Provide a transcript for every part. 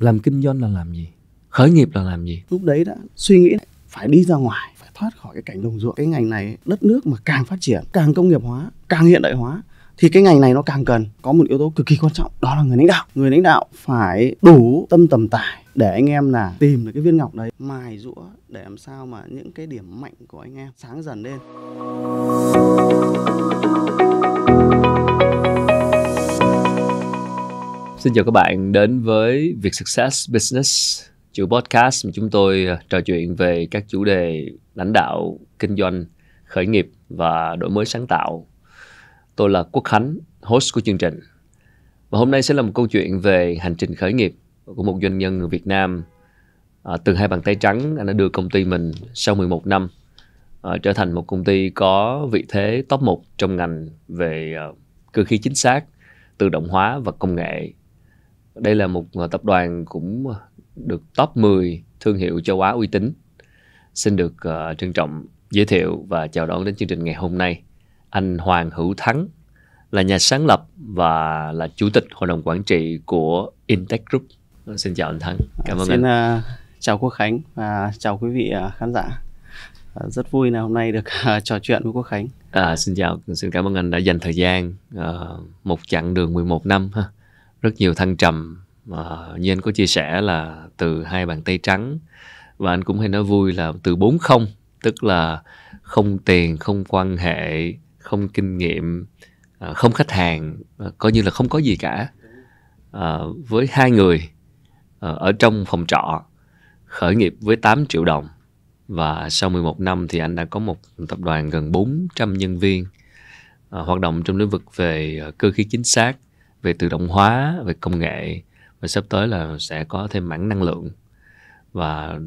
làm kinh doanh là làm gì khởi nghiệp là làm gì lúc đấy đã suy nghĩ phải đi ra ngoài phải thoát khỏi cái cảnh đồng ruộng cái ngành này đất nước mà càng phát triển càng công nghiệp hóa càng hiện đại hóa thì cái ngành này nó càng cần có một yếu tố cực kỳ quan trọng đó là người lãnh đạo người lãnh đạo phải đủ tâm tầm tài để anh em là tìm được cái viên ngọc đấy mài rũa để làm sao mà những cái điểm mạnh của anh em sáng dần lên Xin chào các bạn đến với Việc Success Business, chuỗi podcast mà chúng tôi à, trò chuyện về các chủ đề lãnh đạo, kinh doanh, khởi nghiệp và đổi mới sáng tạo. Tôi là Quốc Khánh, host của chương trình. Và hôm nay sẽ là một câu chuyện về hành trình khởi nghiệp của một doanh nhân người Việt Nam. À, từ hai bàn tay trắng, anh đã đưa công ty mình sau 11 năm à, trở thành một công ty có vị thế top 1 trong ngành về à, cơ khí chính xác, tự động hóa và công nghệ đây là một ờ, tập đoàn cũng ờ, được top 10 thương hiệu châu Á uy tín. Xin được uh, trân trọng giới thiệu và chào đón đến chương trình ngày hôm nay. Anh Hoàng Hữu Thắng là nhà sáng lập và là chủ tịch hội đồng quản trị của Intech Group. Xin chào anh Thắng. Cảm ơn xin, anh. Uh, chào Quốc Khánh và chào quý vị uh, khán giả. Uh, rất vui là hôm nay được uh, trò chuyện với Quốc Khánh. À, xin chào, xin cảm ơn anh đã dành thời gian uh, một chặng đường 11 năm ha rất nhiều thăng trầm mà như anh có chia sẻ là từ hai bàn tay trắng và anh cũng hay nói vui là từ bốn không tức là không tiền không quan hệ không kinh nghiệm à, không khách hàng à, coi như là không có gì cả à, với hai người à, ở trong phòng trọ khởi nghiệp với 8 triệu đồng và sau 11 năm thì anh đã có một tập đoàn gần 400 nhân viên à, hoạt động trong lĩnh vực về cơ khí chính xác về tự động hóa về công nghệ và sắp tới là sẽ có thêm mảng năng lượng và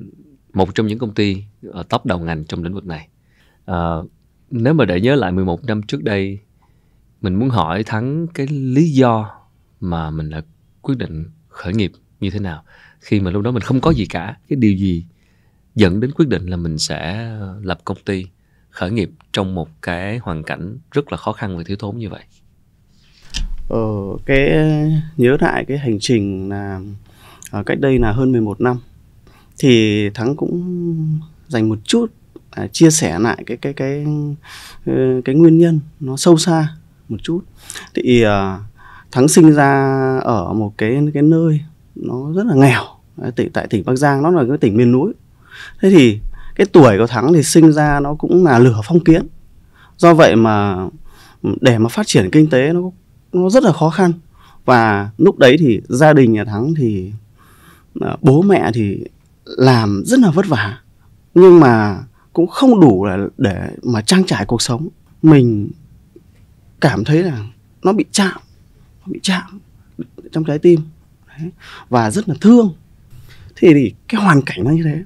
một trong những công ty ờ, top đầu ngành trong lĩnh vực này à, nếu mà để nhớ lại 11 năm trước đây mình muốn hỏi thắng cái lý do mà mình đã quyết định khởi nghiệp như thế nào khi mà lúc đó mình không có gì cả cái điều gì dẫn đến quyết định là mình sẽ lập công ty khởi nghiệp trong một cái hoàn cảnh rất là khó khăn và thiếu thốn như vậy ở ờ, cái nhớ lại cái hành trình là à, cách đây là hơn 11 năm thì thắng cũng dành một chút à, chia sẻ lại cái cái cái cái, ờ, cái nguyên nhân nó sâu xa một chút thì à, thắng sinh ra ở một cái cái nơi nó rất là nghèo à, tại, tại tỉnh bắc giang nó là cái tỉnh miền núi thế thì cái tuổi của thắng thì sinh ra nó cũng là lửa phong kiến do vậy mà để mà phát triển kinh tế nó nó rất là khó khăn và lúc đấy thì gia đình nhà thắng thì à, bố mẹ thì làm rất là vất vả nhưng mà cũng không đủ là để mà trang trải cuộc sống mình cảm thấy là nó bị chạm nó bị chạm trong trái tim đấy. và rất là thương thế thì cái hoàn cảnh nó như thế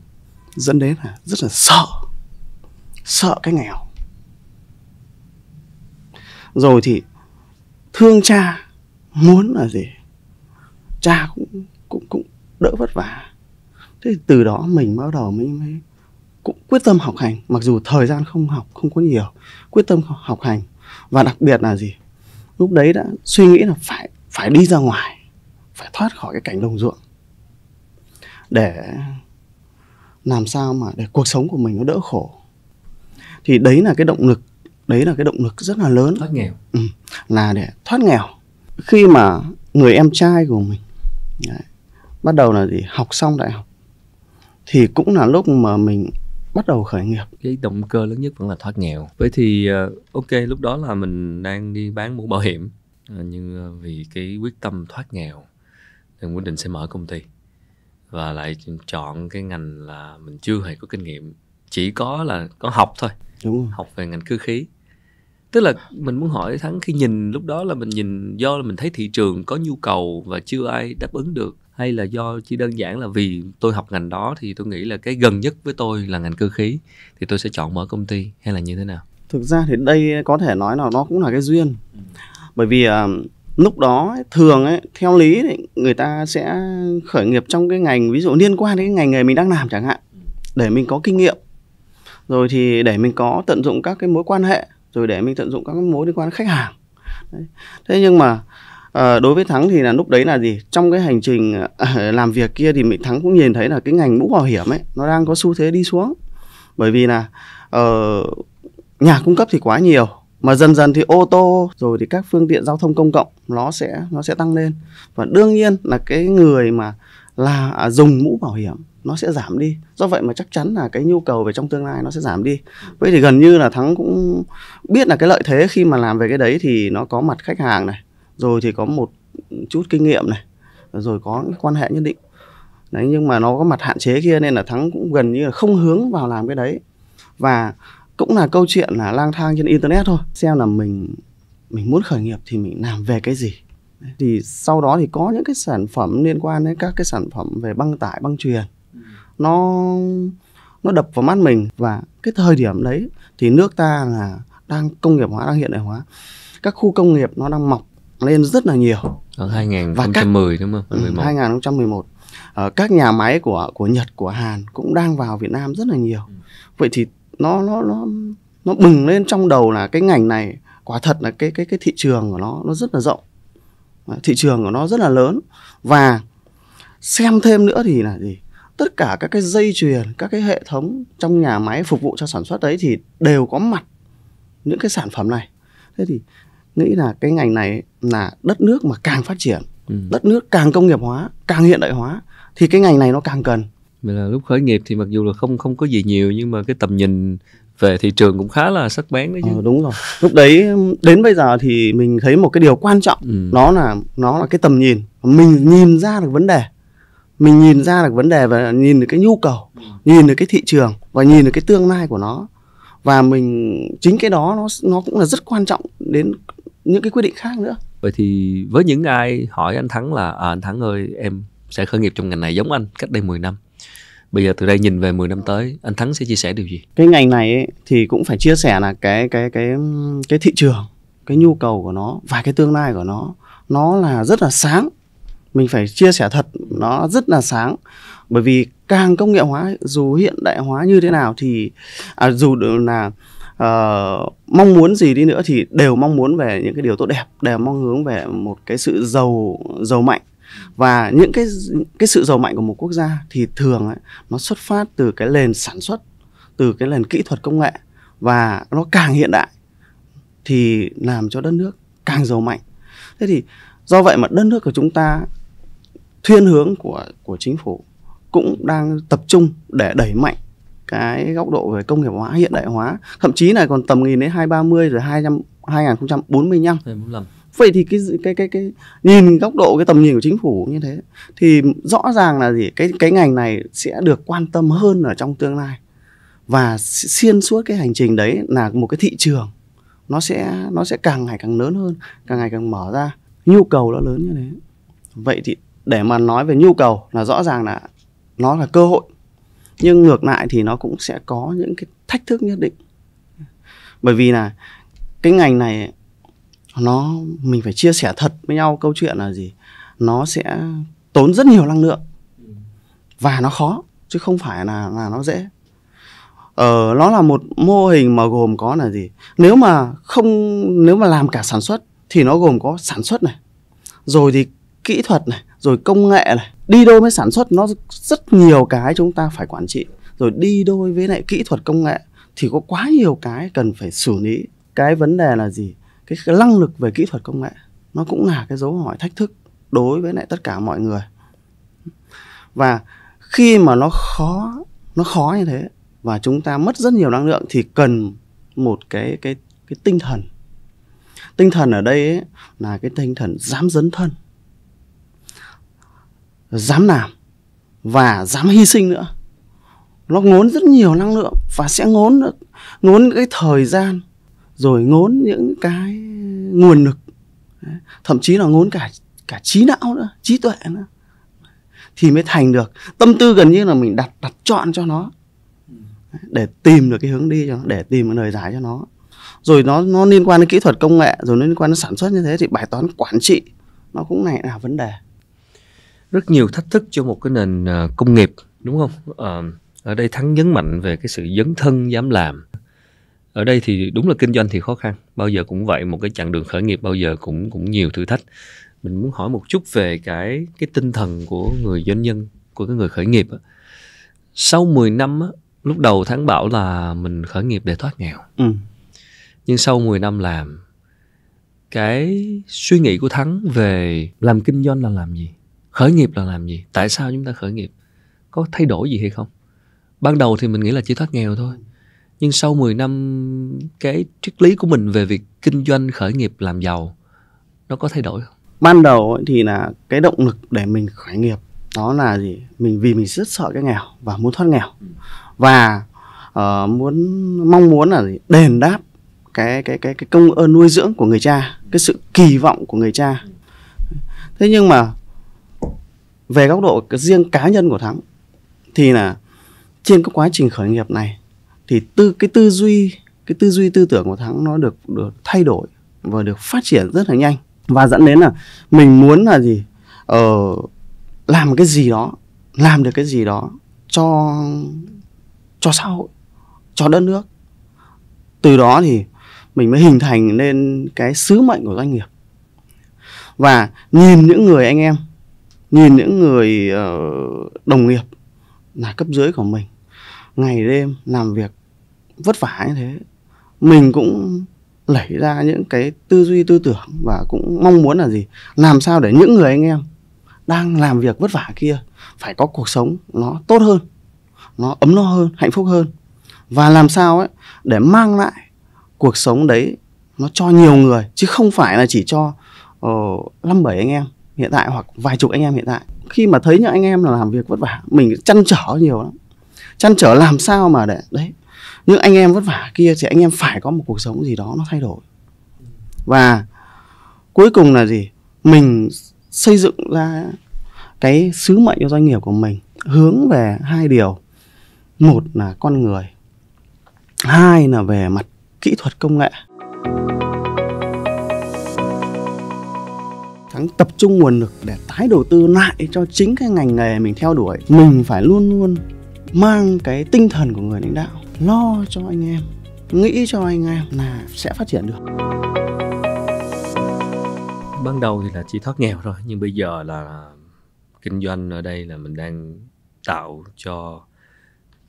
dẫn đến là rất là sợ sợ cái nghèo rồi thì thương cha muốn là gì cha cũng cũng cũng đỡ vất vả thế từ đó mình bắt đầu mới, mới cũng quyết tâm học hành mặc dù thời gian không học không có nhiều quyết tâm học hành và đặc biệt là gì lúc đấy đã suy nghĩ là phải phải đi ra ngoài phải thoát khỏi cái cảnh đồng ruộng để làm sao mà để cuộc sống của mình nó đỡ khổ thì đấy là cái động lực đấy là cái động lực rất là lớn thoát nghèo ừ, là để thoát nghèo khi mà người em trai của mình đấy, bắt đầu là gì học xong đại học thì cũng là lúc mà mình bắt đầu khởi nghiệp cái động cơ lớn nhất vẫn là thoát nghèo vậy thì ờ, ok lúc đó là mình đang đi bán mũ bảo hiểm ờ, nhưng ờ, vì cái quyết tâm thoát nghèo nên quyết định sẽ mở công ty và lại chọn cái ngành là mình chưa hề có kinh nghiệm chỉ có là có học thôi Đúng rồi. học về ngành cơ khí tức là mình muốn hỏi thắng khi nhìn lúc đó là mình nhìn do là mình thấy thị trường có nhu cầu và chưa ai đáp ứng được hay là do chỉ đơn giản là vì tôi học ngành đó thì tôi nghĩ là cái gần nhất với tôi là ngành cơ khí thì tôi sẽ chọn mở công ty hay là như thế nào thực ra thì đây có thể nói là nó cũng là cái duyên bởi vì uh, lúc đó thường ấy, theo lý thì người ta sẽ khởi nghiệp trong cái ngành ví dụ liên quan đến cái ngành nghề mình đang làm chẳng hạn để mình có kinh nghiệm rồi thì để mình có tận dụng các cái mối quan hệ rồi để mình tận dụng các mối liên quan khách hàng đấy. thế nhưng mà à, đối với thắng thì là lúc đấy là gì trong cái hành trình à, làm việc kia thì mình thắng cũng nhìn thấy là cái ngành mũ bảo hiểm ấy nó đang có xu thế đi xuống bởi vì là uh, nhà cung cấp thì quá nhiều mà dần dần thì ô tô rồi thì các phương tiện giao thông công cộng nó sẽ nó sẽ tăng lên và đương nhiên là cái người mà là à, dùng mũ bảo hiểm nó sẽ giảm đi do vậy mà chắc chắn là cái nhu cầu về trong tương lai nó sẽ giảm đi vậy thì gần như là thắng cũng biết là cái lợi thế khi mà làm về cái đấy thì nó có mặt khách hàng này rồi thì có một chút kinh nghiệm này rồi có những quan hệ nhất định đấy nhưng mà nó có mặt hạn chế kia nên là thắng cũng gần như là không hướng vào làm cái đấy và cũng là câu chuyện là lang thang trên internet thôi xem là mình mình muốn khởi nghiệp thì mình làm về cái gì thì sau đó thì có những cái sản phẩm liên quan đến các cái sản phẩm về băng tải băng truyền nó nó đập vào mắt mình và cái thời điểm đấy thì nước ta là đang công nghiệp hóa đang hiện đại hóa các khu công nghiệp nó đang mọc lên rất là nhiều ở 2010 các, đúng không 11. 2011 ở các nhà máy của của Nhật của Hàn cũng đang vào Việt Nam rất là nhiều vậy thì nó nó nó nó bừng lên trong đầu là cái ngành này quả thật là cái cái cái thị trường của nó nó rất là rộng thị trường của nó rất là lớn và xem thêm nữa thì là gì tất cả các cái dây chuyền các cái hệ thống trong nhà máy phục vụ cho sản xuất đấy thì đều có mặt những cái sản phẩm này thế thì nghĩ là cái ngành này là đất nước mà càng phát triển ừ. đất nước càng công nghiệp hóa càng hiện đại hóa thì cái ngành này nó càng cần là lúc khởi nghiệp thì mặc dù là không không có gì nhiều nhưng mà cái tầm nhìn về thị trường cũng khá là sắc bén đấy chứ. Ờ, đúng rồi. Lúc đấy đến bây giờ thì mình thấy một cái điều quan trọng ừ. nó là nó là cái tầm nhìn. Mình nhìn ra được vấn đề mình nhìn ra được vấn đề và nhìn được cái nhu cầu ừ. nhìn được cái thị trường và nhìn được cái tương lai của nó và mình chính cái đó nó nó cũng là rất quan trọng đến những cái quyết định khác nữa vậy thì với những ai hỏi anh thắng là à, anh thắng ơi em sẽ khởi nghiệp trong ngành này giống anh cách đây 10 năm bây giờ từ đây nhìn về 10 năm tới anh thắng sẽ chia sẻ điều gì cái ngành này ấy, thì cũng phải chia sẻ là cái cái cái cái thị trường cái nhu cầu của nó và cái tương lai của nó nó là rất là sáng mình phải chia sẻ thật nó rất là sáng bởi vì càng công nghệ hóa dù hiện đại hóa như thế nào thì à, dù là uh, mong muốn gì đi nữa thì đều mong muốn về những cái điều tốt đẹp đều mong hướng về một cái sự giàu giàu mạnh và những cái cái sự giàu mạnh của một quốc gia thì thường ấy, nó xuất phát từ cái nền sản xuất từ cái nền kỹ thuật công nghệ và nó càng hiện đại thì làm cho đất nước càng giàu mạnh thế thì do vậy mà đất nước của chúng ta thiên hướng của của chính phủ cũng đang tập trung để đẩy mạnh cái góc độ về công nghiệp hóa hiện đại hóa thậm chí là còn tầm nghìn đến hai ba mươi rồi hai năm hai nghìn bốn mươi năm vậy thì cái cái cái cái nhìn góc độ cái tầm nhìn của chính phủ như thế thì rõ ràng là gì cái cái ngành này sẽ được quan tâm hơn ở trong tương lai và xuyên suốt cái hành trình đấy là một cái thị trường nó sẽ nó sẽ càng ngày càng lớn hơn càng ngày càng mở ra nhu cầu nó lớn như thế vậy thì để mà nói về nhu cầu là rõ ràng là nó là cơ hội nhưng ngược lại thì nó cũng sẽ có những cái thách thức nhất định bởi vì là cái ngành này nó mình phải chia sẻ thật với nhau câu chuyện là gì nó sẽ tốn rất nhiều năng lượng và nó khó chứ không phải là là nó dễ ờ, nó là một mô hình mà gồm có là gì nếu mà không nếu mà làm cả sản xuất thì nó gồm có sản xuất này rồi thì kỹ thuật này rồi công nghệ này đi đôi với sản xuất nó rất nhiều cái chúng ta phải quản trị rồi đi đôi với lại kỹ thuật công nghệ thì có quá nhiều cái cần phải xử lý cái vấn đề là gì cái năng lực về kỹ thuật công nghệ nó cũng là cái dấu hỏi thách thức đối với lại tất cả mọi người và khi mà nó khó nó khó như thế và chúng ta mất rất nhiều năng lượng thì cần một cái cái cái tinh thần tinh thần ở đây ấy, là cái tinh thần dám dấn thân dám làm và dám hy sinh nữa nó ngốn rất nhiều năng lượng và sẽ ngốn được ngốn cái thời gian rồi ngốn những cái nguồn lực thậm chí là ngốn cả cả trí não nữa trí tuệ nữa thì mới thành được tâm tư gần như là mình đặt đặt chọn cho nó để tìm được cái hướng đi cho nó để tìm cái lời giải cho nó rồi nó nó liên quan đến kỹ thuật công nghệ rồi nó liên quan đến sản xuất như thế thì bài toán quản trị nó cũng này là vấn đề rất nhiều thách thức cho một cái nền à, công nghiệp đúng không à, ở đây thắng nhấn mạnh về cái sự dấn thân dám làm ở đây thì đúng là kinh doanh thì khó khăn bao giờ cũng vậy một cái chặng đường khởi nghiệp bao giờ cũng cũng nhiều thử thách mình muốn hỏi một chút về cái cái tinh thần của người doanh nhân của cái người khởi nghiệp sau 10 năm lúc đầu tháng bảo là mình khởi nghiệp để thoát nghèo ừ. nhưng sau 10 năm làm cái suy nghĩ của thắng về làm kinh doanh là làm gì khởi nghiệp là làm gì tại sao chúng ta khởi nghiệp có thay đổi gì hay không ban đầu thì mình nghĩ là chỉ thoát nghèo thôi nhưng sau 10 năm cái triết lý của mình về việc kinh doanh khởi nghiệp làm giàu nó có thay đổi không ban đầu thì là cái động lực để mình khởi nghiệp đó là gì mình vì mình rất sợ cái nghèo và muốn thoát nghèo và uh, muốn mong muốn là gì? đền đáp cái cái cái cái công ơn nuôi dưỡng của người cha cái sự kỳ vọng của người cha thế nhưng mà về góc độ riêng cá nhân của thắng thì là trên cái quá trình khởi nghiệp này thì tư cái tư duy cái tư duy tư tưởng của thắng nó được được thay đổi và được phát triển rất là nhanh và dẫn đến là mình muốn là gì ờ, làm cái gì đó làm được cái gì đó cho cho xã hội cho đất nước từ đó thì mình mới hình thành nên cái sứ mệnh của doanh nghiệp và nhìn những người anh em nhìn những người ờ, đồng nghiệp là cấp dưới của mình ngày đêm làm việc vất vả như thế mình cũng lẩy ra những cái tư duy tư tưởng và cũng mong muốn là gì làm sao để những người anh em đang làm việc vất vả kia phải có cuộc sống nó tốt hơn nó ấm no hơn hạnh phúc hơn và làm sao ấy để mang lại cuộc sống đấy nó cho nhiều người chứ không phải là chỉ cho ờ, năm uh, bảy anh em hiện tại hoặc vài chục anh em hiện tại khi mà thấy những anh em là làm việc vất vả mình chăn trở nhiều lắm chăn trở làm sao mà để đấy những anh em vất vả kia thì anh em phải có một cuộc sống gì đó nó thay đổi và cuối cùng là gì mình xây dựng ra cái sứ mệnh cho doanh nghiệp của mình hướng về hai điều một là con người hai là về mặt kỹ thuật công nghệ Thắng tập trung nguồn lực để tái đầu tư lại cho chính cái ngành nghề mình theo đuổi Mình phải luôn luôn mang cái tinh thần của người lãnh đạo Lo cho anh em, nghĩ cho anh em là sẽ phát triển được Ban đầu thì là chỉ thoát nghèo thôi Nhưng bây giờ là kinh doanh ở đây là mình đang tạo cho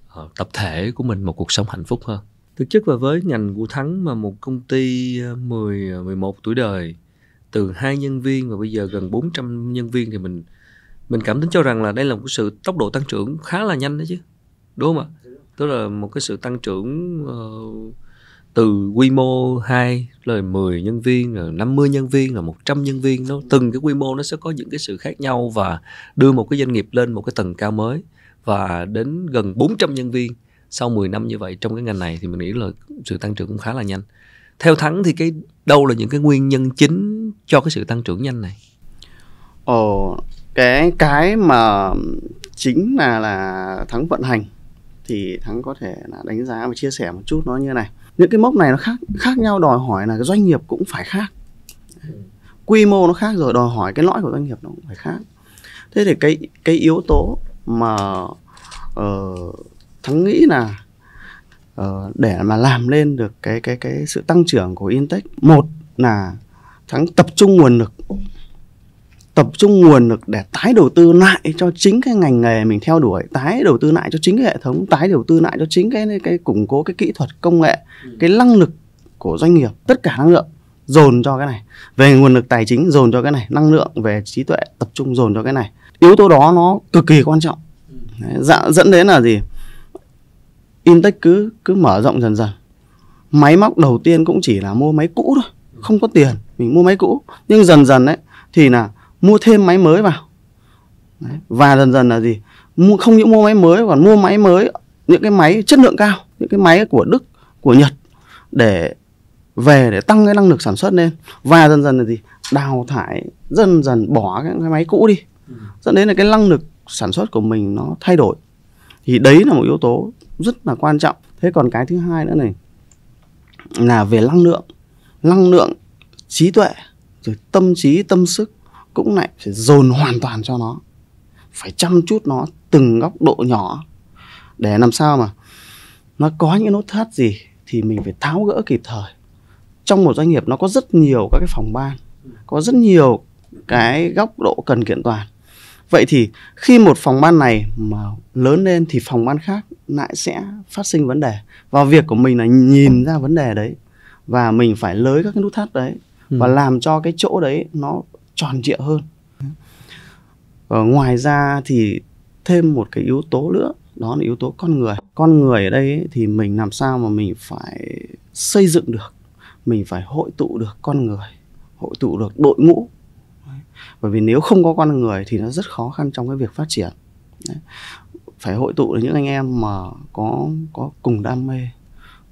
ờ, tập thể của mình một cuộc sống hạnh phúc hơn thực chất là với ngành của thắng mà một công ty 10 ờ, 11 ờ, tuổi đời từ hai nhân viên và bây giờ gần 400 nhân viên thì mình mình cảm tính cho rằng là đây là một sự tốc độ tăng trưởng khá là nhanh đấy chứ đúng không ạ tức là một cái sự tăng trưởng uh, từ quy mô 2 rồi 10 nhân viên rồi 50 nhân viên rồi 100 nhân viên nó từng cái quy mô nó sẽ có những cái sự khác nhau và đưa một cái doanh nghiệp lên một cái tầng cao mới và đến gần 400 nhân viên sau 10 năm như vậy trong cái ngành này thì mình nghĩ là sự tăng trưởng cũng khá là nhanh theo thắng thì cái đâu là những cái nguyên nhân chính cho cái sự tăng trưởng nhanh này ồ cái cái mà chính là là thắng vận hành thì thắng có thể là đánh giá và chia sẻ một chút nó như này những cái mốc này nó khác khác nhau đòi hỏi là cái doanh nghiệp cũng phải khác quy mô nó khác rồi đòi hỏi cái lõi của doanh nghiệp nó cũng phải khác thế thì cái cái yếu tố mà uh, thắng nghĩ là Ờ, để mà làm lên được cái cái cái sự tăng trưởng của Intech một là thắng tập trung nguồn lực tập trung nguồn lực để tái đầu tư lại cho chính cái ngành nghề mình theo đuổi tái đầu tư lại cho chính cái hệ thống tái đầu tư lại cho chính cái cái củng cố cái kỹ thuật công nghệ ừ. cái năng lực của doanh nghiệp tất cả năng lượng dồn cho cái này về nguồn lực tài chính dồn cho cái này năng lượng về trí tuệ tập trung dồn cho cái này yếu tố đó nó cực kỳ quan trọng ừ. Đấy, dạ, dẫn đến là gì Intex cứ cứ mở rộng dần dần máy móc đầu tiên cũng chỉ là mua máy cũ thôi không có tiền mình mua máy cũ nhưng dần dần đấy thì là mua thêm máy mới vào đấy. và dần dần là gì mua không những mua máy mới còn mua máy mới những cái máy chất lượng cao những cái máy của đức của nhật để về để tăng cái năng lực sản xuất lên và dần dần là gì đào thải dần dần bỏ cái, cái máy cũ đi ừ. dẫn đến là cái năng lực sản xuất của mình nó thay đổi thì đấy là một yếu tố rất là quan trọng thế còn cái thứ hai nữa này là về năng lượng năng lượng trí tuệ rồi tâm trí tâm sức cũng lại phải dồn hoàn toàn cho nó phải chăm chút nó từng góc độ nhỏ để làm sao mà nó có những nốt thắt gì thì mình phải tháo gỡ kịp thời trong một doanh nghiệp nó có rất nhiều các cái phòng ban có rất nhiều cái góc độ cần kiện toàn vậy thì khi một phòng ban này mà lớn lên thì phòng ban khác lại sẽ phát sinh vấn đề và việc của mình là nhìn ra vấn đề đấy và mình phải lới các cái nút thắt đấy và ừ. làm cho cái chỗ đấy nó tròn trịa hơn ở ờ, ngoài ra thì thêm một cái yếu tố nữa đó là yếu tố con người con người ở đây ấy, thì mình làm sao mà mình phải xây dựng được mình phải hội tụ được con người hội tụ được đội ngũ bởi vì nếu không có con người thì nó rất khó khăn trong cái việc phát triển Đấy. phải hội tụ được những anh em mà có có cùng đam mê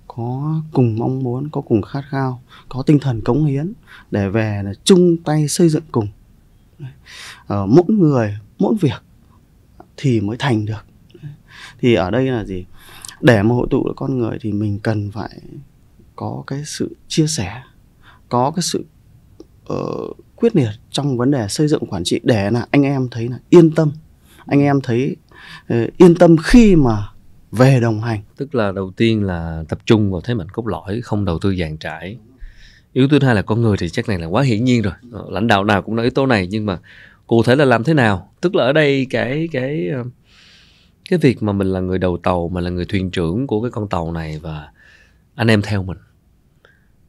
có cùng mong muốn có cùng khát khao có tinh thần cống hiến để về là chung tay xây dựng cùng ở ờ, mỗi người mỗi việc thì mới thành được thì ở đây là gì để mà hội tụ được con người thì mình cần phải có cái sự chia sẻ có cái sự uh, quyết liệt trong vấn đề xây dựng quản trị để là anh em thấy là yên tâm anh em thấy uh, yên tâm khi mà về đồng hành tức là đầu tiên là tập trung vào thế mạnh cốt lõi không đầu tư dàn trải yếu tố thứ hai là con người thì chắc này là quá hiển nhiên rồi ờ, lãnh đạo nào cũng nói yếu tố này nhưng mà cụ thể là làm thế nào tức là ở đây cái cái ờ, cái việc mà mình là người đầu tàu mình là người thuyền trưởng của cái con tàu này và anh em theo mình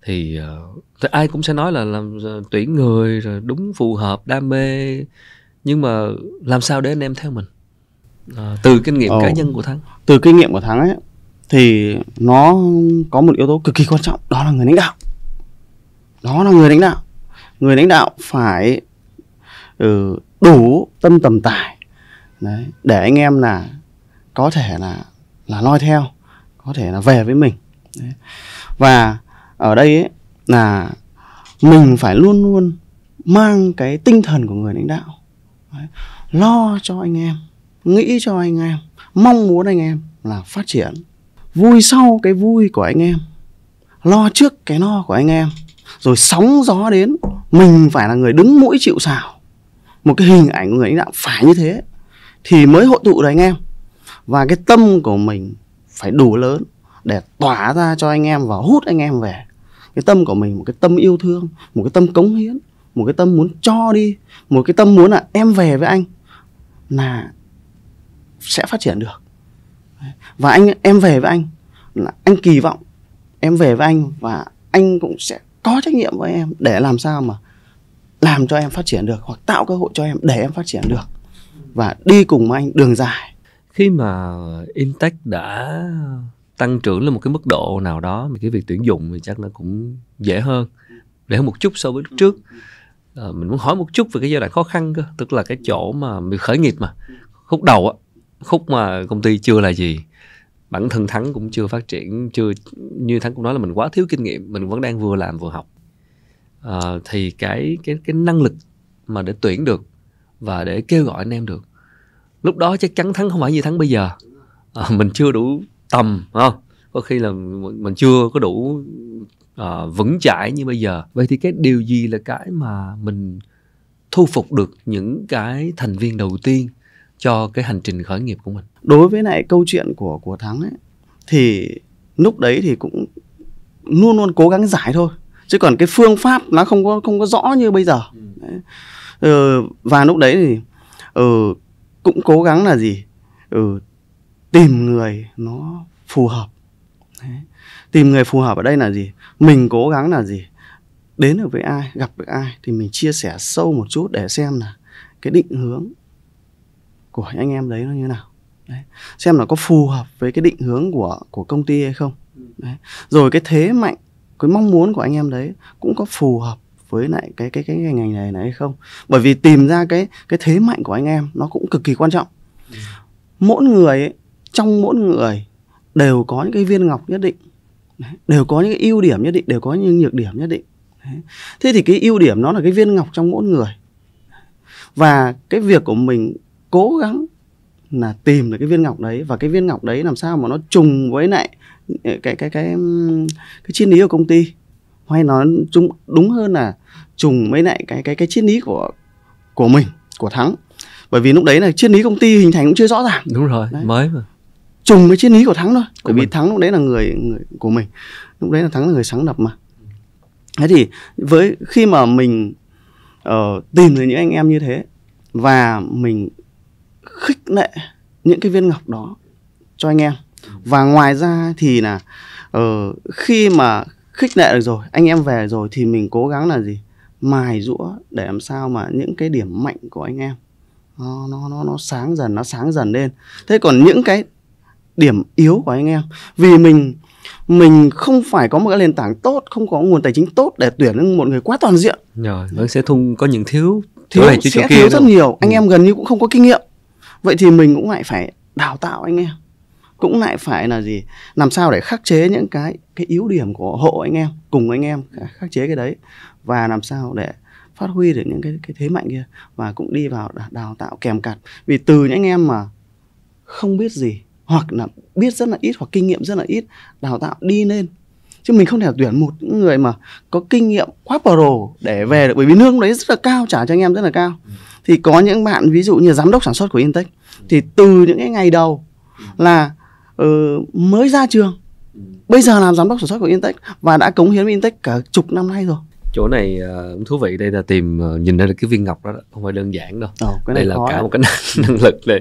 thì, ờ, thì ai cũng sẽ nói là làm ờ, tuyển người rồi đúng phù hợp đam mê nhưng mà làm sao để anh em theo mình à, từ kinh nghiệm ờ, cá nhân của thắng từ kinh nghiệm của thắng ấy thì nó có một yếu tố cực kỳ quan trọng đó là người lãnh đạo đó là người lãnh đạo người lãnh đạo phải ừ, đủ tâm tầm tài đấy, để anh em là có thể là là noi theo có thể là về với mình đấy. và ở đây ấy, là mình phải luôn luôn mang cái tinh thần của người lãnh đạo Đấy. lo cho anh em nghĩ cho anh em mong muốn anh em là phát triển vui sau cái vui của anh em lo trước cái no của anh em rồi sóng gió đến mình phải là người đứng mũi chịu sào một cái hình ảnh của người lãnh đạo phải như thế thì mới hội tụ được anh em và cái tâm của mình phải đủ lớn để tỏa ra cho anh em và hút anh em về cái tâm của mình một cái tâm yêu thương một cái tâm cống hiến một cái tâm muốn cho đi một cái tâm muốn là em về với anh là sẽ phát triển được và anh em về với anh là anh kỳ vọng em về với anh và anh cũng sẽ có trách nhiệm với em để làm sao mà làm cho em phát triển được hoặc tạo cơ hội cho em để em phát triển được và đi cùng anh đường dài khi mà Intech đã tăng trưởng lên một cái mức độ nào đó thì cái việc tuyển dụng thì chắc nó cũng dễ hơn để hơn một chút so với lúc trước à, mình muốn hỏi một chút về cái giai đoạn khó khăn cơ tức là cái chỗ mà mình khởi nghiệp mà khúc đầu á khúc mà công ty chưa là gì bản thân thắng cũng chưa phát triển chưa như thắng cũng nói là mình quá thiếu kinh nghiệm mình vẫn đang vừa làm vừa học à, thì cái cái cái năng lực mà để tuyển được và để kêu gọi anh em được lúc đó chắc chắn thắng không phải như thắng bây giờ à, mình chưa đủ tầm không có khi là mình chưa có đủ uh, vững chãi như bây giờ vậy thì cái điều gì là cái mà mình thu phục được những cái thành viên đầu tiên cho cái hành trình khởi nghiệp của mình đối với lại câu chuyện của của thắng ấy thì lúc đấy thì cũng luôn luôn cố gắng giải thôi chứ còn cái phương pháp nó không có không có rõ như bây giờ ừ. đấy. Ừ, và lúc đấy thì ừ, cũng cố gắng là gì ừ, tìm người nó phù hợp Đấy. tìm người phù hợp ở đây là gì mình cố gắng là gì đến được với ai gặp được ai thì mình chia sẻ sâu một chút để xem là cái định hướng của anh em đấy nó như nào đấy. xem là có phù hợp với cái định hướng của của công ty hay không đấy. rồi cái thế mạnh cái mong muốn của anh em đấy cũng có phù hợp với lại cái cái cái ngành này này hay không bởi vì tìm ra cái cái thế mạnh của anh em nó cũng cực kỳ quan trọng ừ. mỗi người ấy, trong mỗi người đều có những cái viên ngọc nhất định đều có những cái ưu điểm nhất định đều có những nhược điểm nhất định thế thì cái ưu điểm nó là cái viên ngọc trong mỗi người và cái việc của mình cố gắng là tìm được cái viên ngọc đấy và cái viên ngọc đấy làm sao mà nó trùng với lại ờ, cái cái cái cái, cái triết lý của công ty hay nó đúng, đúng hơn là trùng với lại cái cái cái triết lý của của mình của thắng bởi vì lúc đấy là triết lý công ty hình thành cũng chưa rõ ràng đúng rồi đấy. mới mà trùng với triết lý của thắng thôi bởi vì thắng lúc đấy là người, người của mình lúc đấy là thắng là người sáng lập mà thế thì với khi mà mình uh, tìm được những anh em như thế và mình khích lệ những cái viên ngọc đó cho anh em và ngoài ra thì là uh, khi mà khích lệ được rồi anh em về rồi thì mình cố gắng là gì mài rũa để làm sao mà những cái điểm mạnh của anh em nó nó nó nó sáng dần nó sáng dần lên thế còn những cái điểm yếu của anh em vì mình mình không phải có một cái nền tảng tốt không có nguồn tài chính tốt để tuyển một người quá toàn diện rồi dạ, nó sẽ thung có những thiếu thiếu này, sẽ thiếu, thiếu rất đâu. nhiều anh ừ. em gần như cũng không có kinh nghiệm vậy thì mình cũng lại phải đào tạo anh em cũng lại phải là gì làm sao để khắc chế những cái cái yếu điểm của hộ anh em cùng anh em à, khắc chế cái đấy và làm sao để phát huy được những cái cái thế mạnh kia và cũng đi vào đào tạo kèm cặt vì từ những anh em mà không biết gì hoặc là biết rất là ít hoặc kinh nghiệm rất là ít đào tạo đi lên chứ mình không thể tuyển một người mà có kinh nghiệm quá pro để về được bởi vì lương đấy rất là cao trả cho anh em rất là cao thì có những bạn ví dụ như giám đốc sản xuất của Intech thì từ những cái ngày đầu là uh, mới ra trường bây giờ làm giám đốc sản xuất của Intech và đã cống hiến với Intech cả chục năm nay rồi chỗ này uh, thú vị đây là tìm uh, nhìn ra được cái viên ngọc đó, đó không phải đơn giản đâu Ồ, cái đây là cả một cái năng, lực để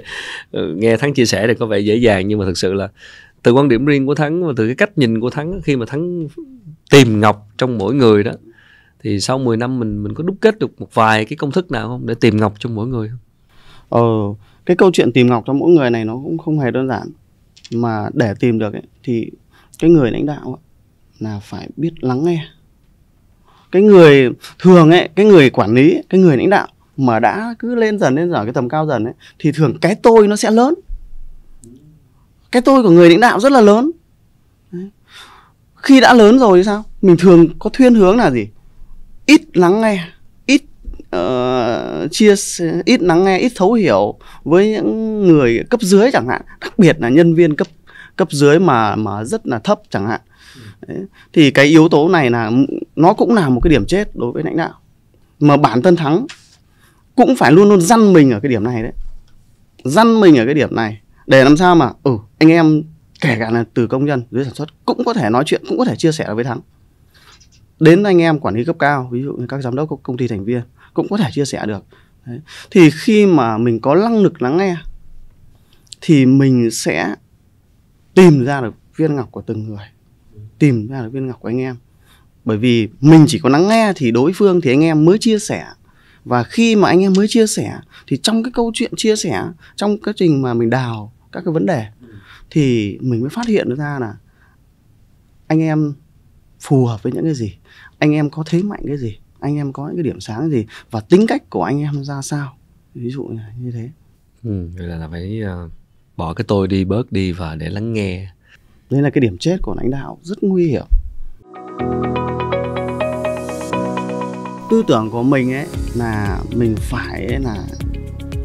uh, nghe thắng chia sẻ thì có vẻ dễ dàng nhưng mà thực sự là từ quan điểm riêng của thắng và từ cái cách nhìn của thắng khi mà thắng tìm ngọc trong mỗi người đó thì sau 10 năm mình mình có đúc kết được một vài cái công thức nào không để tìm ngọc trong mỗi người không? Ờ, cái câu chuyện tìm ngọc trong mỗi người này nó cũng không hề đơn giản mà để tìm được ấy, thì cái người lãnh đạo là phải biết lắng nghe cái người thường ấy cái người quản lý cái người lãnh đạo mà đã cứ lên dần lên dần cái tầm cao dần ấy thì thường cái tôi nó sẽ lớn cái tôi của người lãnh đạo rất là lớn khi đã lớn rồi thì sao mình thường có thiên hướng là gì ít lắng nghe ít uh, chia ít lắng nghe ít thấu hiểu với những người cấp dưới chẳng hạn đặc biệt là nhân viên cấp cấp dưới mà mà rất là thấp chẳng hạn thì cái yếu tố này là nó cũng là một cái điểm chết đối với lãnh đạo mà bản thân thắng cũng phải luôn luôn dăn mình ở cái điểm này đấy dăn mình ở cái điểm này để làm sao mà ừ anh em kể cả là từ công nhân dưới sản xuất cũng có thể nói chuyện cũng có thể chia sẻ với thắng đến anh em quản lý cấp cao ví dụ như các giám đốc các công ty thành viên cũng có thể chia sẻ được Đấy. thì khi mà mình có năng lực lắng nghe thì mình sẽ tìm ra được viên ngọc của từng người tìm ra được viên ngọc của anh em bởi vì mình chỉ có lắng nghe thì đối phương thì anh em mới chia sẻ và khi mà anh em mới chia sẻ thì trong cái câu chuyện chia sẻ trong quá trình mà mình đào các cái vấn đề thì mình mới phát hiện ra là anh em phù hợp với những cái gì anh em có thế mạnh cái gì anh em có những cái điểm sáng cái gì và tính cách của anh em ra sao ví dụ như thế ừ, là phải uh, bỏ cái tôi đi bớt đi và để lắng nghe đây là cái điểm chết của lãnh đạo rất nguy hiểm. Tư tưởng của mình ấy là mình phải ấy là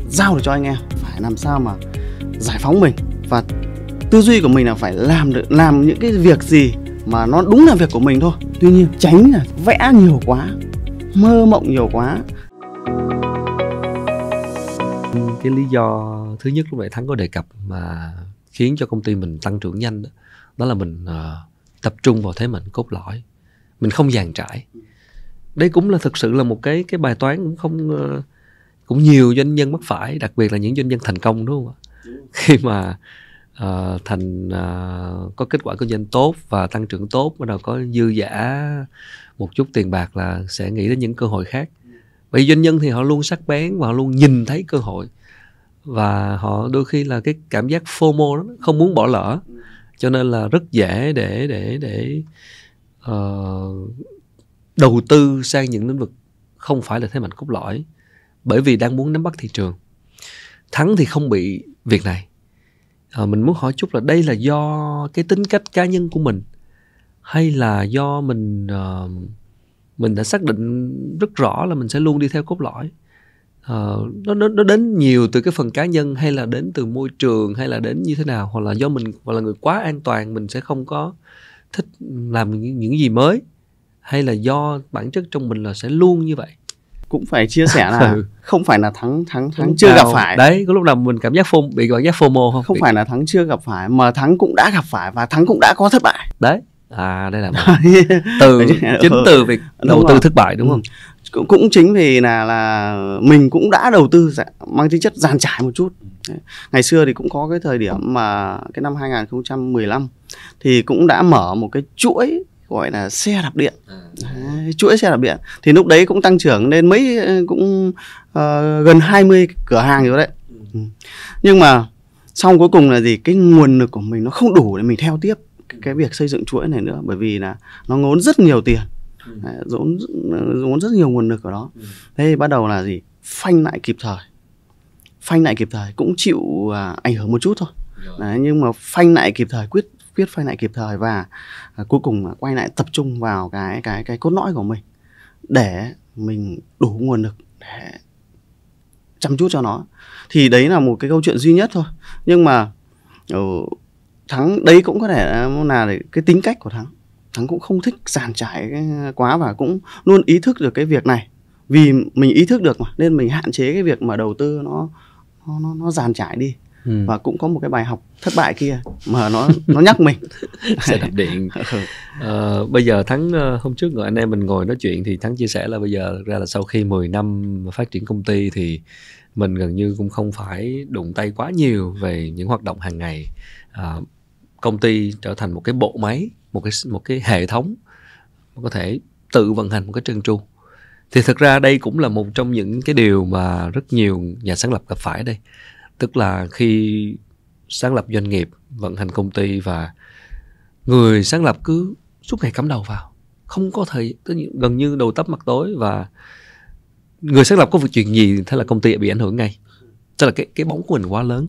giao được cho anh em, phải làm sao mà giải phóng mình và tư duy của mình là phải làm được làm những cái việc gì mà nó đúng là việc của mình thôi. Tuy nhiên tránh là vẽ nhiều quá, mơ mộng nhiều quá. Cái lý do thứ nhất lúc nãy Thắng có đề cập mà khiến cho công ty mình tăng trưởng nhanh đó, đó là mình uh, tập trung vào thế mạnh cốt lõi mình không dàn trải đấy cũng là thực sự là một cái cái bài toán cũng không uh, cũng nhiều doanh nhân mắc phải đặc biệt là những doanh nhân thành công đúng không ạ khi mà uh, thành uh, có kết quả kinh doanh tốt và tăng trưởng tốt bắt đầu có dư giả một chút tiền bạc là sẽ nghĩ đến những cơ hội khác bởi doanh nhân thì họ luôn sắc bén và họ luôn nhìn thấy cơ hội và họ đôi khi là cái cảm giác FOMO đó không muốn bỏ lỡ cho nên là rất dễ để để để uh, đầu tư sang những lĩnh vực không phải là thế mạnh cốt lõi bởi vì đang muốn nắm bắt thị trường thắng thì không bị việc này à, mình muốn hỏi chút là đây là do cái tính cách cá nhân của mình hay là do mình uh, mình đã xác định rất rõ là mình sẽ luôn đi theo cốt lõi Ờ, nó, nó nó đến nhiều từ cái phần cá nhân hay là đến từ môi trường hay là đến như thế nào hoặc là do mình hoặc là người quá an toàn mình sẽ không có thích làm những, những gì mới hay là do bản chất trong mình là sẽ luôn như vậy cũng phải chia sẻ là ừ. không phải là thắng thắng thắng chưa gặp phải đấy có lúc nào mình cảm giác phô bị cảm giác fomo không không bị... phải là thắng chưa gặp phải mà thắng cũng đã gặp phải và thắng cũng đã có thất bại đấy à đây là từ chính từ việc đầu tư thất bại đúng ừ. không cũng cũng chính vì là là mình cũng đã đầu tư mang tính chất giàn trải một chút ngày xưa thì cũng có cái thời điểm mà cái năm 2015 thì cũng đã mở một cái chuỗi gọi là xe đạp điện à. đấy, chuỗi xe đạp điện thì lúc đấy cũng tăng trưởng lên mấy cũng uh, gần 20 cửa hàng rồi đấy ừ. Ừ. nhưng mà xong cuối cùng là gì cái nguồn lực của mình nó không đủ để mình theo tiếp cái việc xây dựng chuỗi này nữa bởi vì là nó ngốn rất nhiều tiền ừ. dốn dốn rất nhiều nguồn lực ở đó ừ. thế bắt đầu là gì phanh lại kịp thời phanh lại kịp thời cũng chịu à, ảnh hưởng một chút thôi Đấy, nhưng mà phanh lại kịp thời quyết quyết phanh lại kịp thời và à, cuối cùng là quay lại tập trung vào cái cái cái cốt lõi của mình để mình đủ nguồn lực để chăm chút cho nó thì đấy là một cái câu chuyện duy nhất thôi nhưng mà ừ, thắng đấy cũng có thể là cái tính cách của thắng thắng cũng không thích giàn trải quá và cũng luôn ý thức được cái việc này vì mình ý thức được mà nên mình hạn chế cái việc mà đầu tư nó nó nó, nó giàn trải đi ừ. và cũng có một cái bài học thất bại kia mà nó nó nhắc mình sẽ đạp điện ừ. ờ, bây giờ thắng ờ, hôm trước rồi anh em mình ngồi nói chuyện thì thắng chia sẻ là bây giờ ra là sau khi 10 năm phát triển công ty thì mình gần như cũng không phải đụng tay quá nhiều về những hoạt động hàng ngày à, công ty trở thành một cái bộ máy một cái một cái hệ thống mà có thể tự vận hành một cái chân tru thì thực ra đây cũng là một trong những cái điều mà rất nhiều nhà sáng lập gặp phải đây tức là khi sáng lập doanh nghiệp vận hành công ty và người sáng lập cứ suốt ngày cắm đầu vào không có thời gần như đầu tấp mặt tối và người sáng lập có việc chuyện gì thế là công ty bị ảnh hưởng ngay tức là cái cái bóng của mình quá lớn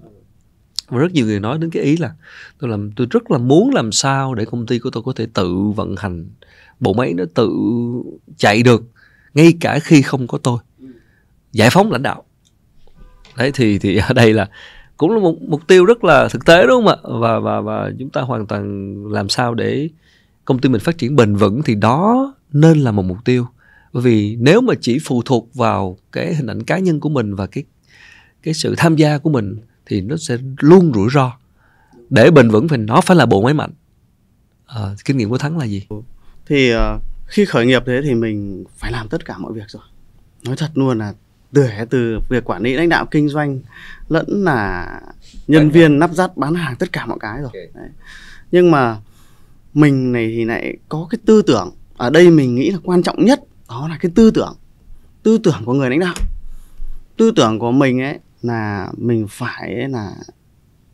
và rất nhiều người nói đến cái ý là tôi làm tôi rất là muốn làm sao để công ty của tôi có thể tự vận hành bộ máy nó tự chạy được ngay cả khi không có tôi giải phóng lãnh đạo đấy thì thì ở đây là cũng là một mục tiêu rất là thực tế đúng không ạ và và và chúng ta hoàn toàn làm sao để công ty mình phát triển bền vững thì đó nên là một mục tiêu bởi vì nếu mà chỉ phụ thuộc vào cái hình ảnh cá nhân của mình và cái cái sự tham gia của mình thì nó sẽ luôn rủi ro để bền vững thì nó phải là bộ máy mạnh à, kinh nghiệm của thắng là gì thì ờ, khi khởi nghiệp thế thì mình phải làm tất cả mọi việc rồi nói thật luôn là từ từ việc quản lý lãnh đạo kinh doanh lẫn là nhân Đấy. viên nắp dắt bán hàng tất cả mọi cái rồi okay. Đấy. nhưng mà mình này thì lại có cái tư tưởng ở đây mình nghĩ là quan trọng nhất đó là cái tư tưởng tư tưởng của người lãnh đạo tư tưởng của mình ấy là mình phải là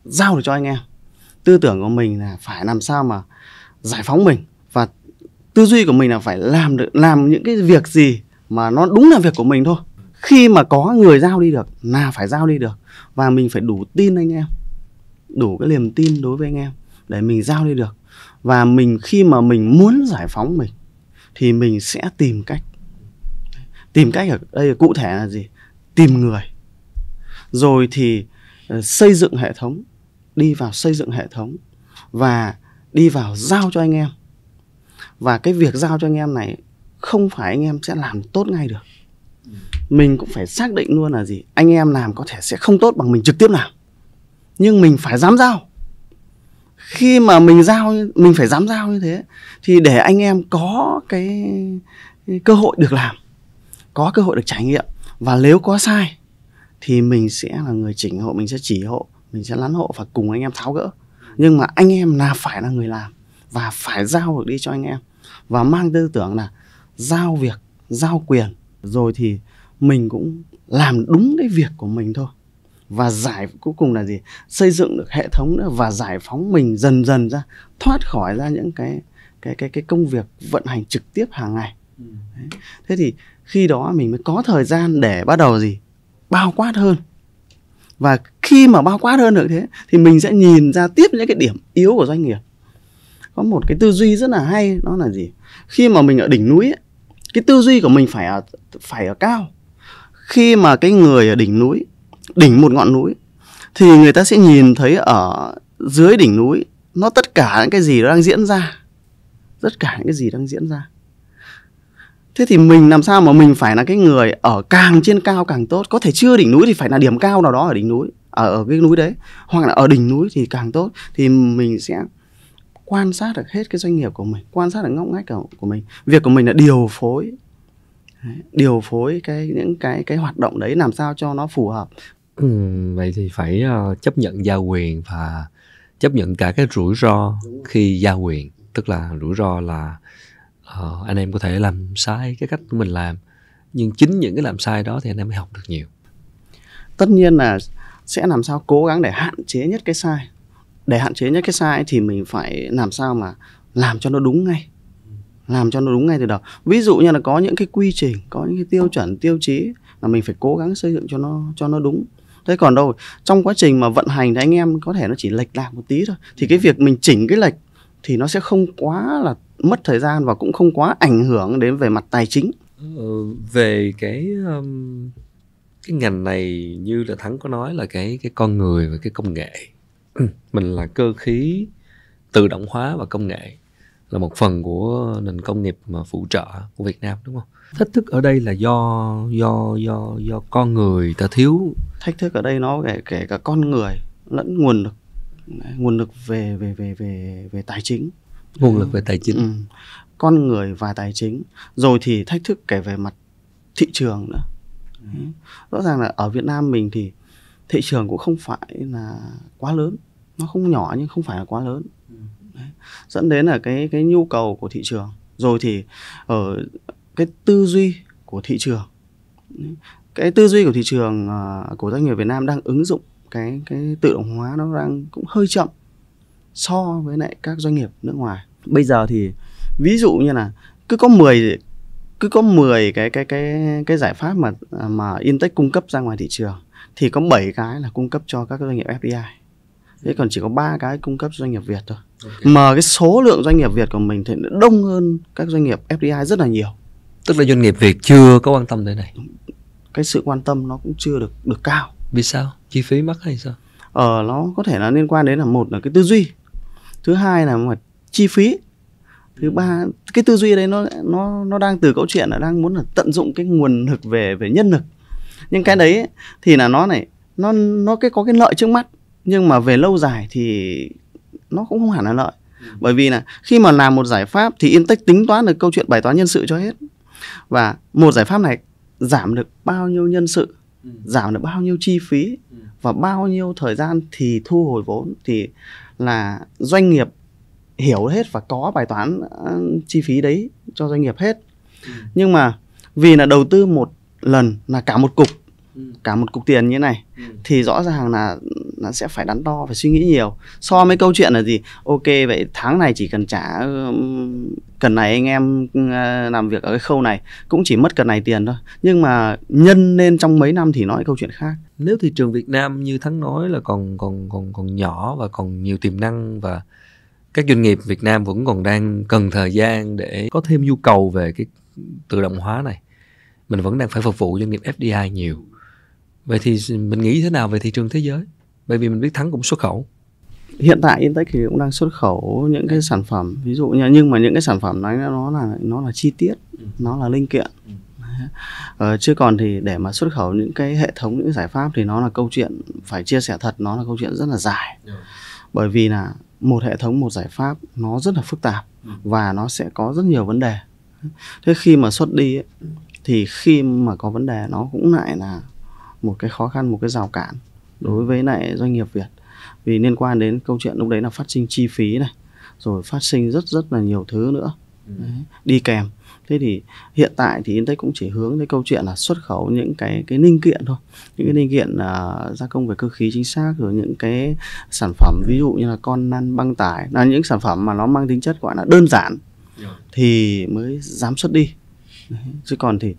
giao được cho anh em tư tưởng của mình là phải làm sao mà giải phóng mình và tư duy của mình là phải làm được làm những cái việc gì mà nó đúng là việc của mình thôi khi mà có người giao đi được là phải giao đi được và mình phải đủ tin anh em đủ cái niềm tin đối với anh em để mình giao đi được và mình khi mà mình muốn giải phóng mình thì mình sẽ tìm cách tìm cách ở đây cụ thể là gì tìm người rồi thì ờ, xây dựng hệ thống đi vào xây dựng hệ thống và đi vào giao cho anh em và cái việc giao cho anh em này không phải anh em sẽ làm tốt ngay được mình cũng phải xác định luôn là gì anh em làm có thể sẽ không tốt bằng mình trực tiếp làm nhưng mình phải dám giao khi mà mình giao mình phải dám giao như thế thì để anh em có cái cơ hội được làm có cơ hội được trải nghiệm và nếu có sai thì mình sẽ là người chỉnh hộ mình sẽ chỉ hộ mình sẽ lắn hộ và cùng anh em tháo gỡ nhưng mà anh em là phải là người làm và phải giao được đi cho anh em và mang tư tưởng là giao việc giao quyền rồi thì mình cũng làm đúng cái việc của mình thôi và giải cuối cùng là gì xây dựng được hệ thống nữa và giải phóng mình dần dần ra thoát khỏi ra những cái cái cái cái công việc vận hành trực tiếp hàng ngày ừ. Đấy. thế thì khi đó mình mới có thời gian để bắt đầu gì bao quát hơn và khi mà bao quát hơn được thế thì mình sẽ nhìn ra tiếp những cái điểm yếu của doanh nghiệp có một cái tư duy rất là hay đó là gì khi mà mình ở đỉnh núi ấy, cái tư duy của mình phải ở phải ở cao khi mà cái người ở đỉnh núi đỉnh một ngọn núi thì người ta sẽ nhìn thấy ở dưới đỉnh núi nó tất cả những cái gì nó đang diễn ra tất cả những cái gì đang diễn ra thế thì mình làm sao mà mình phải là cái người ở càng trên cao càng tốt có thể chưa đỉnh núi thì phải là điểm cao nào đó ở đỉnh núi ở, ở cái núi đấy hoặc là ở đỉnh núi thì càng tốt thì mình sẽ quan sát được hết cái doanh nghiệp của mình quan sát được ngóc ngách của, của mình việc của mình là điều phối đấy, điều phối cái những cái cái hoạt động đấy làm sao cho nó phù hợp ừ, vậy thì phải uh, chấp nhận giao quyền và chấp nhận cả cái rủi ro khi giao quyền tức là rủi ro là Ờ, anh em có thể làm sai cái cách của mình làm nhưng chính những cái làm sai đó thì anh em mới học được nhiều tất nhiên là sẽ làm sao cố gắng để hạn chế nhất cái sai để hạn chế nhất cái sai thì mình phải làm sao mà làm cho nó đúng ngay làm cho nó đúng ngay từ đầu ví dụ như là có những cái quy trình có những cái tiêu chuẩn tiêu chí là mình phải cố gắng xây dựng cho nó cho nó đúng thế còn đâu trong quá trình mà vận hành thì anh em có thể nó chỉ lệch lạc một tí thôi thì cái việc mình chỉnh cái lệch thì nó sẽ không quá là mất thời gian và cũng không quá ảnh hưởng đến về mặt tài chính ờ, về cái um, cái ngành này như là thắng có nói là cái cái con người và cái công nghệ mình là cơ khí tự động hóa và công nghệ là một phần của nền công nghiệp mà phụ trợ của Việt Nam đúng không? Thách thức ở đây là do do do do con người ta thiếu. Thách thức ở đây nó kể kể cả con người lẫn nguồn lực nguồn lực về về về về về tài chính nguồn ừ. lực về tài chính ừ. con người và tài chính rồi thì thách thức kể về mặt thị trường nữa ừ. rõ ràng là ở Việt Nam mình thì thị trường cũng không phải là quá lớn nó không nhỏ nhưng không phải là quá lớn ừ. Đấy. dẫn đến là cái cái nhu cầu của thị trường rồi thì ở ờ, cái tư duy của thị trường cái tư duy của thị trường ờ, của doanh nghiệp Việt Nam đang ứng dụng cái cái tự động hóa nó đang cũng hơi chậm so với lại các doanh nghiệp nước ngoài bây giờ thì ví dụ như là cứ có 10 cứ có 10 cái cái cái cái giải pháp mà mà Intech cung cấp ra ngoài thị trường thì có 7 cái là cung cấp cho các doanh nghiệp FDI. Thế còn chỉ có ba cái cung cấp doanh nghiệp Việt thôi. Okay. Mà cái số lượng doanh nghiệp Việt của mình thì đông hơn các doanh nghiệp FDI rất là nhiều. Tức là doanh nghiệp Việt chưa có quan tâm tới này. Cái sự quan tâm nó cũng chưa được được cao. Vì sao? Chi phí mắc hay sao? Ờ nó có thể là liên quan đến là một là cái tư duy thứ hai là mặt chi phí thứ ba cái tư duy đấy nó nó nó đang từ câu chuyện là đang muốn là tận dụng cái nguồn lực về về nhân lực nhưng cái đấy thì là nó này nó nó cái có cái lợi trước mắt nhưng mà về lâu dài thì nó cũng không hẳn là lợi bởi vì là khi mà làm một giải pháp thì Intech tính toán được câu chuyện bài toán nhân sự cho hết và một giải pháp này giảm được bao nhiêu nhân sự ừ. giảm được bao nhiêu chi phí ừ. và bao nhiêu thời gian thì thu hồi vốn thì là doanh nghiệp hiểu hết và có bài toán ờ, chi phí đấy cho doanh nghiệp hết ừ. nhưng mà vì là đầu tư một lần là cả một cục ừ. cả một cục tiền như thế này ừ. thì rõ ràng là nó sẽ phải đắn đo phải suy nghĩ nhiều so với câu chuyện là gì ok vậy tháng này chỉ cần trả cần này anh em làm việc ở cái khâu này cũng chỉ mất cần này tiền thôi nhưng mà nhân lên trong mấy năm thì nói câu chuyện khác nếu thị trường Việt Nam như thắng nói là còn còn còn còn nhỏ và còn nhiều tiềm năng và các doanh nghiệp Việt Nam vẫn còn đang cần thời gian để có thêm nhu cầu về cái tự động hóa này mình vẫn đang phải phục vụ doanh nghiệp FDI nhiều vậy thì mình nghĩ thế nào về thị trường thế giới bởi vì mình biết thắng cũng xuất khẩu hiện tại Intech thì cũng đang xuất khẩu những cái sản phẩm ví dụ như nhưng mà những cái sản phẩm nó nó là nó là chi tiết ừ. nó là linh kiện ừ. ờ, chứ còn thì để mà xuất khẩu những cái hệ thống những cái giải pháp thì nó là câu chuyện phải chia sẻ thật nó là câu chuyện rất là dài dạ. bởi vì là một hệ thống một giải pháp nó rất là phức tạp ừ. và nó sẽ có rất nhiều vấn đề thế khi mà xuất đi thì khi mà có vấn đề nó cũng lại là một cái khó khăn một cái rào cản đối với lại doanh nghiệp Việt vì liên quan đến câu chuyện lúc đấy là phát sinh chi phí này rồi phát sinh rất rất là nhiều thứ nữa ừ. đấy, đi kèm thế thì hiện tại thì Intech cũng chỉ hướng đến câu chuyện là xuất khẩu những cái cái linh kiện thôi những cái linh kiện uh, gia công về cơ khí chính xác rồi những cái sản phẩm ví dụ như là con năn băng tải là những sản phẩm mà nó mang tính chất gọi là đơn giản thì mới dám xuất đi Đấy. chứ còn thì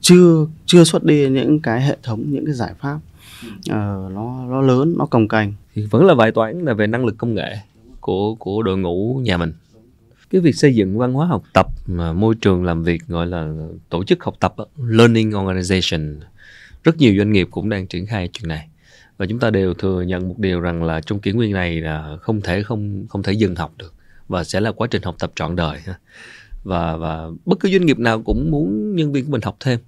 chưa chưa xuất đi những cái hệ thống những cái giải pháp Ừ. ờ, nó nó lớn nó cồng cành thì vẫn là bài toán là về năng lực công nghệ của của đội ngũ nhà mình cái việc xây dựng văn hóa học tập mà môi trường làm việc gọi là tổ chức học tập learning organization rất nhiều doanh nghiệp cũng đang triển khai chuyện này và chúng ta đều thừa nhận một điều rằng là trong kỷ nguyên này là không thể không không thể dừng học được và sẽ là quá trình học tập trọn đời và và bất cứ doanh nghiệp nào cũng muốn nhân viên của mình học thêm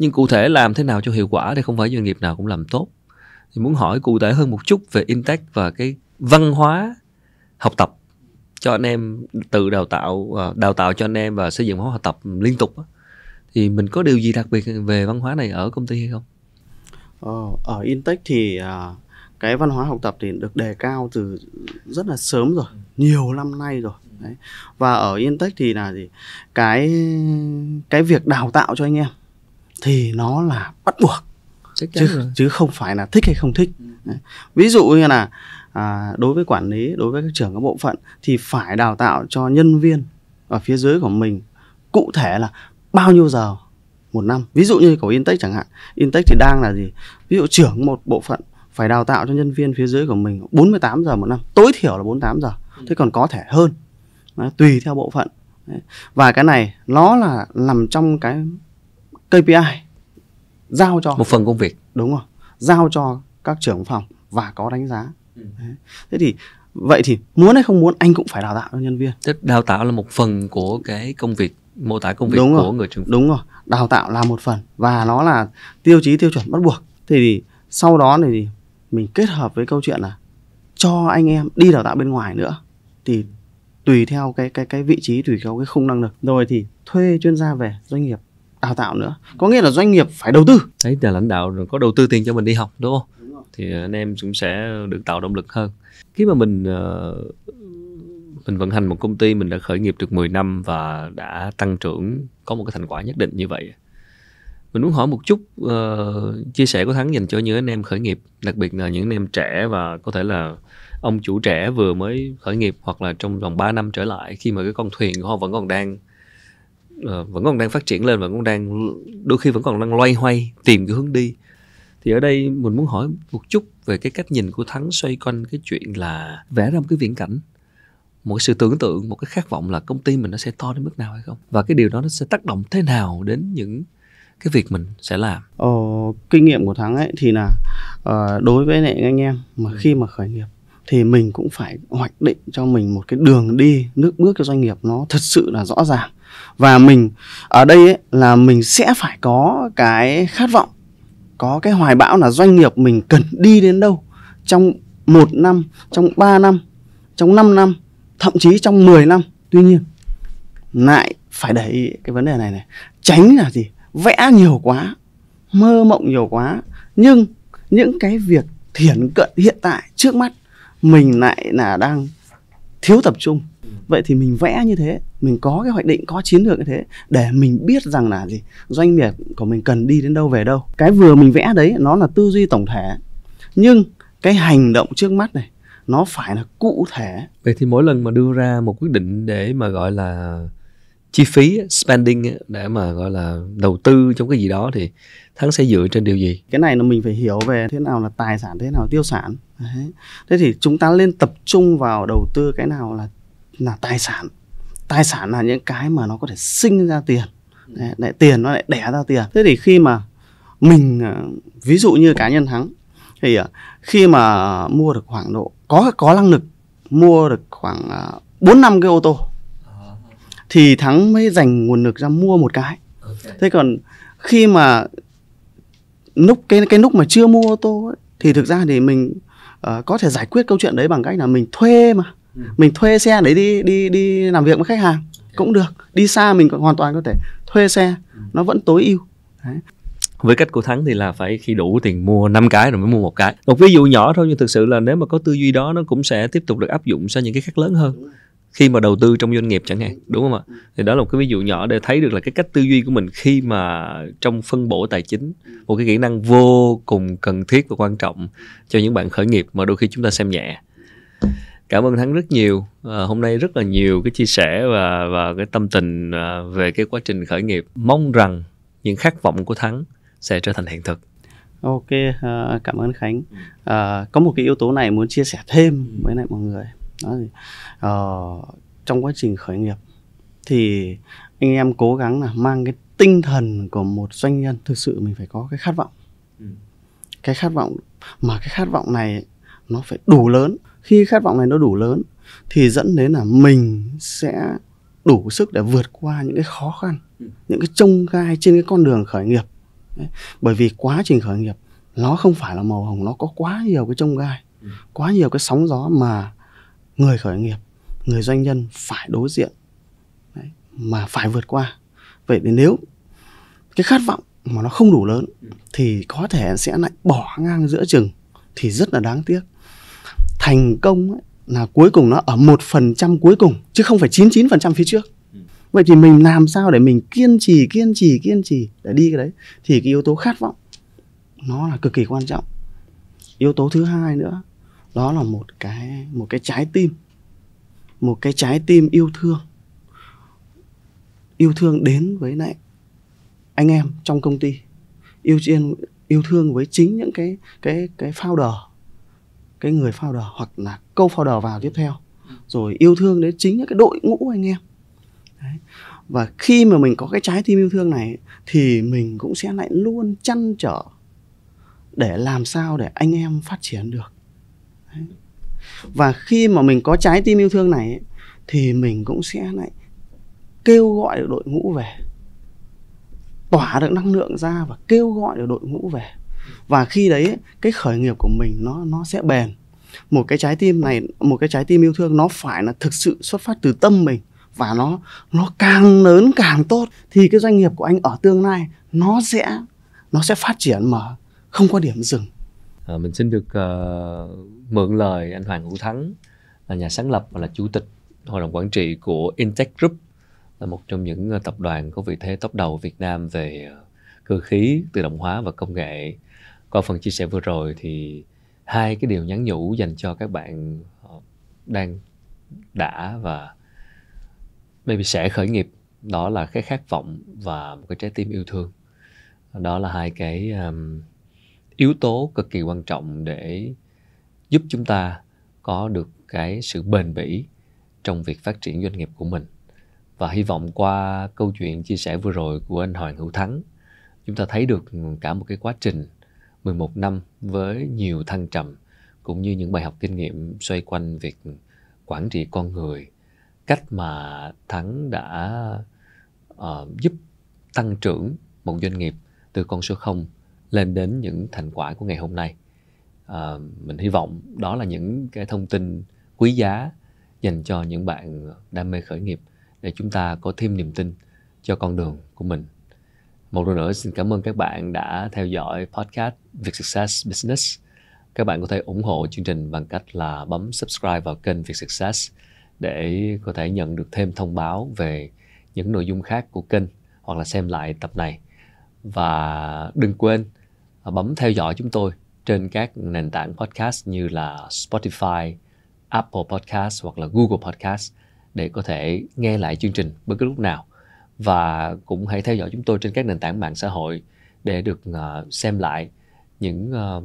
nhưng cụ thể làm thế nào cho hiệu quả thì không phải doanh nghiệp nào cũng làm tốt thì muốn hỏi cụ thể hơn một chút về Intech và cái văn hóa học tập cho anh em tự đào tạo ờ, đào tạo cho anh em và xây dựng hóa học tập liên tục thì mình có điều gì đặc biệt về văn hóa này ở công ty hay không? Ờ, ở Intech thì à, cái văn hóa học tập thì được đề cao từ rất là sớm rồi, nhiều năm nay rồi. Đấy. Và ở Intech thì là gì? Cái cái việc đào tạo cho anh em thì nó là bắt buộc Chắc chứ rồi. chứ không phải là thích hay không thích ví dụ như là à, đối với quản lý đối với các trưởng các bộ phận thì phải đào tạo cho nhân viên ở phía dưới của mình cụ thể là bao nhiêu giờ một năm ví dụ như của Intech chẳng hạn Intech thì đang là gì ví dụ trưởng một bộ phận phải đào tạo cho nhân viên phía dưới của mình 48 giờ một năm tối thiểu là 48 giờ ừ. thế còn có thể hơn Đấy, tùy theo bộ phận và cái này nó là nằm trong cái KPI giao cho một phần công việc đúng rồi giao cho các trưởng phòng và có đánh giá ừ. thế thì vậy thì muốn hay không muốn anh cũng phải đào tạo nhân viên tức đào tạo là một phần của cái công việc mô tả công việc đúng của rồi. người trưởng đúng rồi đào tạo là một phần và nó là tiêu chí tiêu chuẩn bắt buộc thì sau đó thì mình kết hợp với câu chuyện là cho anh em đi đào tạo bên ngoài nữa thì tùy theo cái cái cái vị trí tùy theo cái khung năng lực rồi thì thuê chuyên gia về doanh nghiệp đào tạo nữa có nghĩa là doanh nghiệp phải đầu tư đấy là lãnh đạo có đầu tư tiền cho mình đi học đúng không thì anh em cũng sẽ được tạo động lực hơn khi mà mình ờ, mình vận hành một công ty mình đã khởi nghiệp được 10 năm và đã tăng trưởng có một cái thành quả nhất định như vậy mình muốn hỏi một chút uh, chia sẻ của thắng dành cho những anh em khởi nghiệp đặc biệt là những anh em trẻ và có thể là ông chủ trẻ vừa mới khởi nghiệp hoặc là trong vòng 3 năm trở lại khi mà cái con thuyền của họ vẫn còn đang Ờ, vẫn còn đang phát triển lên và cũng đang đôi khi vẫn còn đang loay hoay tìm cái hướng đi thì ở đây mình muốn hỏi một chút về cái cách nhìn của thắng xoay quanh cái chuyện là vẽ ra một cái viễn cảnh một cái sự tưởng tượng một cái khát vọng là công ty mình nó sẽ to đến mức nào hay không và cái điều đó nó sẽ tác động thế nào đến những cái việc mình sẽ làm ờ, kinh nghiệm của thắng ấy thì là uh, đối với lại anh em mà ừ. khi mà khởi nghiệp thì mình cũng phải hoạch định cho mình một cái đường đi nước bước cho doanh nghiệp nó thật sự là rõ ràng và mình ở đây ấy, là mình sẽ phải có cái khát vọng có cái hoài bão là doanh nghiệp mình cần đi đến đâu trong một năm trong 3 năm trong 5 năm thậm chí trong 10 năm tuy nhiên lại phải để ý cái vấn đề này này tránh là gì vẽ nhiều quá mơ mộng nhiều quá nhưng những cái việc thiển cận hiện tại trước mắt mình lại là đang thiếu tập trung vậy thì mình vẽ như thế mình có cái hoạch định có chiến lược như thế để mình biết rằng là gì doanh nghiệp của mình cần đi đến đâu về đâu cái vừa mình vẽ đấy nó là tư duy tổng thể nhưng cái hành động trước mắt này nó phải là cụ thể vậy thì mỗi lần mà đưa ra một quyết định để mà gọi là chi phí spending để mà gọi là đầu tư trong cái gì đó thì thắng sẽ dựa trên điều gì cái này là mình phải hiểu về thế nào là tài sản thế nào là tiêu sản Đấy. thế thì chúng ta nên tập trung vào đầu tư cái nào là là tài sản tài sản là những cái mà nó có thể sinh ra tiền lại tiền nó lại đẻ ra tiền thế thì khi mà mình ờ, ví dụ như cá nhân thắng thì ờ, khi mà mua được khoảng độ có có năng lực mua được khoảng ờ, bốn năm cái ô tô thì thắng mới dành nguồn lực ra mua một cái thế còn khi mà lúc cái cái lúc mà chưa mua ô tô ấy, thì thực ra thì mình uh, có thể giải quyết câu chuyện đấy bằng cách là mình thuê mà Ừ. mình thuê xe để đi đi đi làm việc với khách hàng cũng được đi xa mình hoàn toàn có thể thuê xe ừ. nó vẫn tối ưu với cách của thắng thì là phải khi đủ tiền mua 5 cái rồi mới mua một cái một ví dụ nhỏ thôi nhưng thực sự là nếu mà có tư duy đó nó cũng sẽ tiếp tục được áp dụng sang những cái khác lớn hơn khi mà đầu tư trong doanh nghiệp chẳng hạn đúng không ạ ừ. thì đó là một cái ví dụ nhỏ để thấy được là cái cách tư duy của mình khi mà trong phân bổ tài chính một cái kỹ năng vô cùng cần thiết và quan trọng cho những bạn khởi nghiệp mà đôi khi chúng ta xem nhẹ cảm ơn thắng rất nhiều à, hôm nay rất là nhiều cái chia sẻ và và cái tâm tình à, về cái quá trình khởi nghiệp mong rằng những khát vọng của thắng sẽ trở thành hiện thực ok à, cảm ơn khánh à, có một cái yếu tố này muốn chia sẻ thêm với lại mọi người đó thì, à, trong quá trình khởi nghiệp thì anh em cố gắng là mang cái tinh thần của một doanh nhân thực sự mình phải có cái khát vọng ừ. cái khát vọng mà cái khát vọng này nó phải đủ lớn khi khát vọng này nó đủ lớn thì dẫn đến là mình sẽ đủ sức để vượt qua những cái khó khăn ừ. những cái trông gai trên cái con đường khởi nghiệp bởi vì quá trình khởi nghiệp nó không phải là màu hồng nó có quá nhiều cái trông gai ừ. quá nhiều cái sóng gió mà người khởi nghiệp người doanh nhân phải đối diện mà phải vượt qua vậy thì nếu cái khát vọng mà nó không đủ lớn ừ. thì có thể sẽ lại bỏ ngang giữa chừng thì rất là đáng tiếc thành công ấy, là cuối cùng nó ở một phần trăm cuối cùng chứ không phải 99% phía trước ừ. vậy thì mình làm sao để mình kiên trì kiên trì kiên trì để đi cái đấy thì cái yếu tố khát vọng nó là cực kỳ quan trọng yếu tố thứ hai nữa đó là một cái một cái trái tim một cái trái tim yêu thương yêu thương đến với lại anh em trong công ty yêu yêu thương với chính những cái cái cái founder cái người founder hoặc là câu founder vào tiếp theo rồi yêu thương đến chính cái đội ngũ anh em đấy. và khi mà mình có cái trái tim yêu thương này thì mình cũng sẽ lại luôn chăn trở để làm sao để anh em phát triển được đấy. và khi mà mình có trái tim yêu thương này thì mình cũng sẽ lại kêu gọi được đội ngũ về tỏa được năng lượng ra và kêu gọi được đội ngũ về và khi đấy cái khởi nghiệp của mình nó nó sẽ bền một cái trái tim này một cái trái tim yêu thương nó phải là thực sự xuất phát từ tâm mình và nó nó càng lớn càng tốt thì cái doanh nghiệp của anh ở tương lai nó sẽ nó sẽ phát triển mà không có điểm dừng à, mình xin được uh, mượn lời anh Hoàng Hữu Thắng là nhà sáng lập và là chủ tịch hội đồng quản trị của Intech Group là một trong những ờ, tập đoàn có vị thế top đầu Việt Nam về ờ, cơ khí, tự động hóa và công nghệ qua phần chia sẻ vừa rồi thì hai cái điều nhắn nhủ dành cho các bạn ờ, đang đã và maybe sẽ khởi nghiệp đó là cái khát vọng và một cái trái tim yêu thương đó là hai cái um, yếu tố cực kỳ quan trọng để giúp chúng ta có được cái sự bền bỉ trong việc phát triển doanh nghiệp của mình và hy vọng qua câu chuyện chia sẻ vừa rồi của anh Hoàng Hữu Thắng chúng ta thấy được cả một cái quá trình 11 năm với nhiều thăng trầm cũng như những bài học kinh nghiệm xoay quanh việc quản trị con người, cách mà Thắng đã uh, giúp tăng trưởng một doanh nghiệp từ con số 0 lên đến những thành quả của ngày hôm nay. Uh, mình hy vọng đó là những cái thông tin quý giá dành cho những bạn đam mê khởi nghiệp để chúng ta có thêm niềm tin cho con đường của mình một lần nữa xin cảm ơn các bạn đã theo dõi podcast Việt Success Business các bạn có thể ủng hộ chương trình bằng cách là bấm subscribe vào kênh Việt Success để có thể nhận được thêm thông báo về những nội dung khác của kênh hoặc là xem lại tập này và đừng quên à, bấm theo dõi chúng tôi trên các nền tảng podcast như là Spotify, Apple Podcast hoặc là Google Podcast để có thể nghe lại chương trình bất cứ lúc nào và cũng hãy theo dõi chúng tôi trên các nền tảng mạng xã hội để được ờ, xem lại những ờ,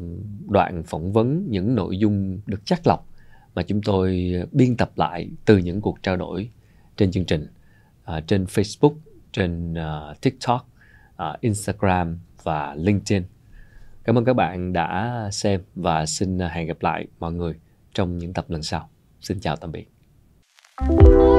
đoạn phỏng vấn những nội dung được chắc lọc mà chúng tôi biên tập lại từ những cuộc trao đổi trên chương trình ờ, trên Facebook trên TikTok Instagram và LinkedIn cảm ơn các bạn đã xem và xin hẹn gặp lại mọi người trong những tập lần sau xin chào tạm biệt thank you